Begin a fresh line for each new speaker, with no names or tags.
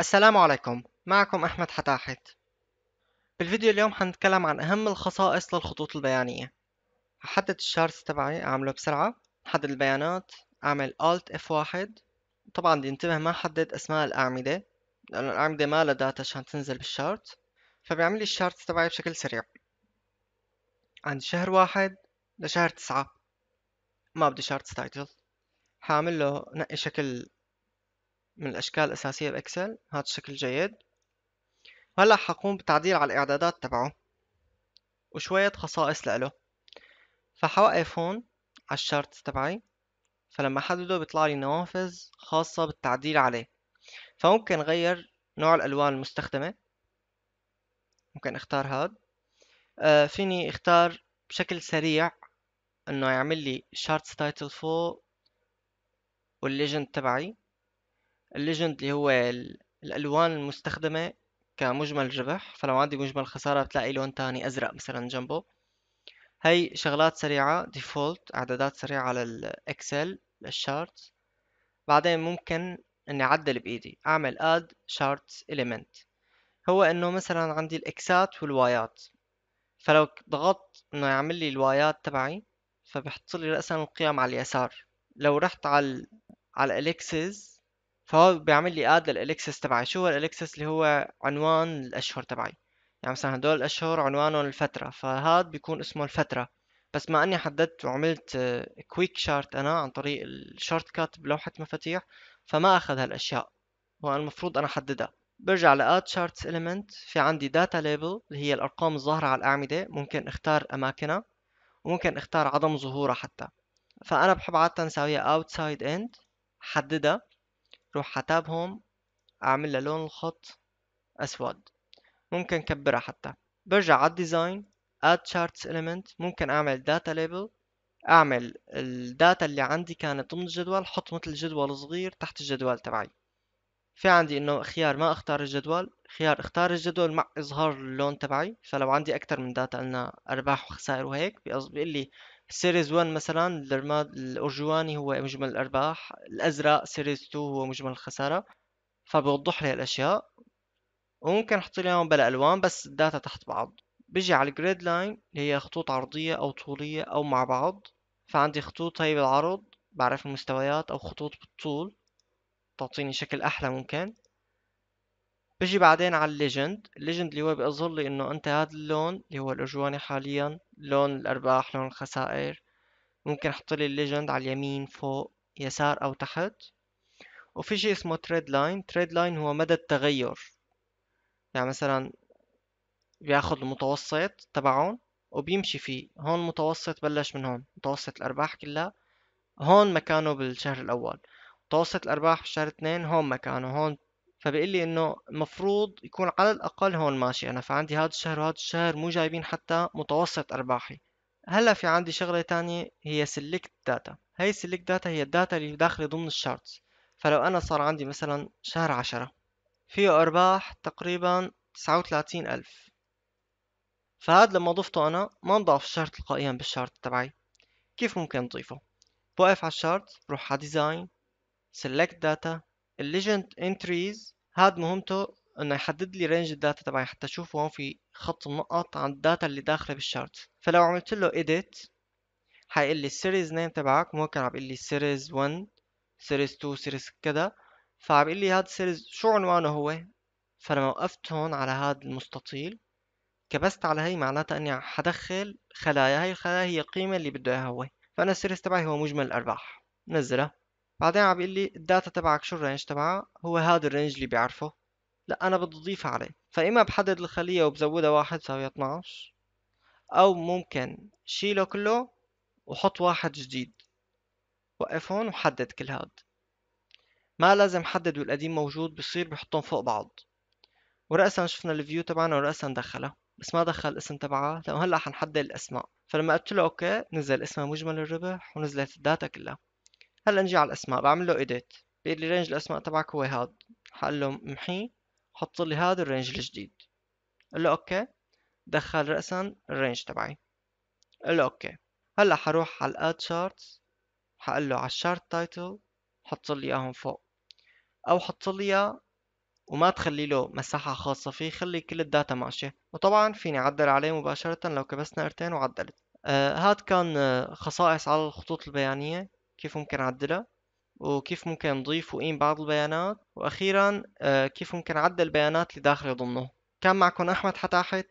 السلام عليكم معكم أحمد حتاحت بالفيديو اليوم حنتكلم عن أهم الخصائص للخطوط البيانية هحدد الشارت تبعي أعمله بسرعة حدد البيانات أعمل Alt F1 طبعا بدي انتبه ما حدد أسماء الأعمدة لأنه الأعمدة ما لها داتا عشان تنزل بالشارت فبيعمل لي الشارت تبعي بشكل سريع عند شهر واحد لشهر تسعة ما بدي شارت تايتل حاعمل له نقي شكل من الأشكال الأساسية بإكسل هذا الشكل جيد هلا حقوم بتعديل على الإعدادات تبعه وشوية خصائص لإله فحوقف هون على الشرط تبعي فلما أحدده بيطلع لي نوافذ خاصة بالتعديل عليه فممكن غير نوع الألوان المستخدمة ممكن اختار هاد آه فيني اختار بشكل سريع انه يعمل لي شارت تايتل فوق والليجند تبعي الليجند اللي هو الالوان المستخدمه كمجمل ربح فلو عندي مجمل خساره بتلاقي لون تاني ازرق مثلا جنبه هي شغلات سريعه ديفولت اعدادات سريعه على الاكسل للشارت بعدين ممكن اني اعدل بايدي اعمل اد شارت element هو انه مثلا عندي الاكسات والوايات فلو ضغطت انه يعمل لي الوايات تبعي فبحط لي راسا القيم على اليسار لو رحت على على الاكسز فهو بيعمل لي اد للالكسس تبعي شو هو الالكسس اللي هو عنوان الاشهر تبعي يعني مثلا هدول الاشهر عنوانهم الفتره فهاد بيكون اسمه الفتره بس ما اني حددت وعملت كويك آه، شارت انا عن طريق الشورت كات بلوحه مفاتيح فما اخذ هالاشياء هو المفروض انا احددها برجع لاد شارتس element في عندي داتا ليبل اللي هي الارقام الظاهره على الاعمده ممكن اختار اماكنها وممكن اختار عدم ظهورها حتى فانا بحب عاده نساويها outside end حددها روح حتابهم اعمل لون الخط اسود ممكن كبرها حتى برجع على الديزاين اد تشارتس اليمنت ممكن اعمل داتا ليبل اعمل الداتا اللي عندي كانت ضمن الجدول حط مثل جدول صغير تحت الجدول تبعي في عندي انه خيار ما اختار الجدول خيار اختار الجدول مع اظهار اللون تبعي فلو عندي اكتر من داتا قلنا ارباح وخسائر وهيك بيقول لي سيريز 1 مثلا الرماد الارجواني هو مجمل الارباح الازرق سيريز 2 هو مجمل الخساره فبوضح لي الاشياء وممكن احط لهم بلا الوان بس الداتا تحت بعض بيجي على الجريد لاين اللي هي خطوط عرضيه او طوليه او مع بعض فعندي خطوط هي بالعرض بعرف المستويات او خطوط بالطول تعطيني شكل احلى ممكن بجي بعدين على الليجند الليجند اللي هو بيظهر لي انه انت هذا اللون اللي هو الاجواني حاليا لون الارباح لون الخسائر ممكن احط لي الليجند على اليمين فوق يسار او تحت وفي شيء اسمه تريد لاين تريد لاين هو مدى التغير يعني مثلا بياخد المتوسط تبعهم وبيمشي فيه هون متوسط بلش من هون متوسط الارباح كلها هون مكانه بالشهر الاول متوسط الارباح بالشهر اثنين هون مكانه هون فبيقول لي انه المفروض يكون على الاقل هون ماشي انا فعندي هذا الشهر وهذا الشهر مو جايبين حتى متوسط ارباحي هلا في عندي شغله تانية هي سيلكت داتا هي سيلكت داتا هي الداتا اللي داخله ضمن الشارتس فلو انا صار عندي مثلا شهر عشرة فيه ارباح تقريبا تسعة وثلاثين الف فهذا لما ضفته انا ما نضاف الشهر تلقائيا بالشارت تبعي كيف ممكن نضيفه بوقف على الشارت بروح على ديزاين سيلكت داتا الليجند انتريز هاد مهمته انه يحدد لي رينج الداتا تبعي حتى اشوف هون في خط النقط عن الداتا اللي داخله بالشارت فلو عملت له edit حيقول لي السيريز نيم تبعك ممكن عم بيقول لي سيريز 1 سيريز 2 سيريز كذا فعم لي هذا السيريز شو عنوانه هو فلما وقفت هون على هذا المستطيل كبست على هي معناتها اني حدخل خلايا هي الخلايا هي القيمه اللي بده اياها هو فانا السيريز تبعي هو مجمل الارباح نزله بعدين عم بيقول لي الداتا تبعك شو الرينج تبعها هو هذا الرينج اللي بيعرفه لا انا بدي اضيفها عليه فاما بحدد الخليه وبزودها واحد تساوي 12 او ممكن شيله كله وحط واحد جديد وقف هون وحدد كل هاد ما لازم حدد والقديم موجود بصير بحطهم فوق بعض ورأسا شفنا الفيو تبعنا ورأسا دخلها بس ما دخل الاسم تبعها لأنه هلا حنحدد الأسماء فلما قلت له أوكي نزل اسمها مجمل الربح ونزلت الداتا كلها هلا نجي على الاسماء بعمل له ايديت بيقول لي رينج الاسماء تبعك هو هذا حقول له امحيه حط لي هذا الرينج الجديد قال له اوكي دخل راسا الرينج تبعي قال له اوكي هلا حروح على الاد شارتس حقول له على الشارت تايتل حط لي اياهم فوق او حط لي اياه وما تخلي له مساحة خاصة فيه خلي كل الداتا ماشية وطبعا فيني عدل عليه مباشرة لو كبسنا ارتين وعدلت آه هاد كان آه، خصائص على الخطوط البيانية كيف ممكن أعدلها وكيف ممكن نضيف وقيم بعض البيانات وأخيرا آه، كيف ممكن أعدل البيانات اللي داخله ضمنه كان معكم أحمد حتاحت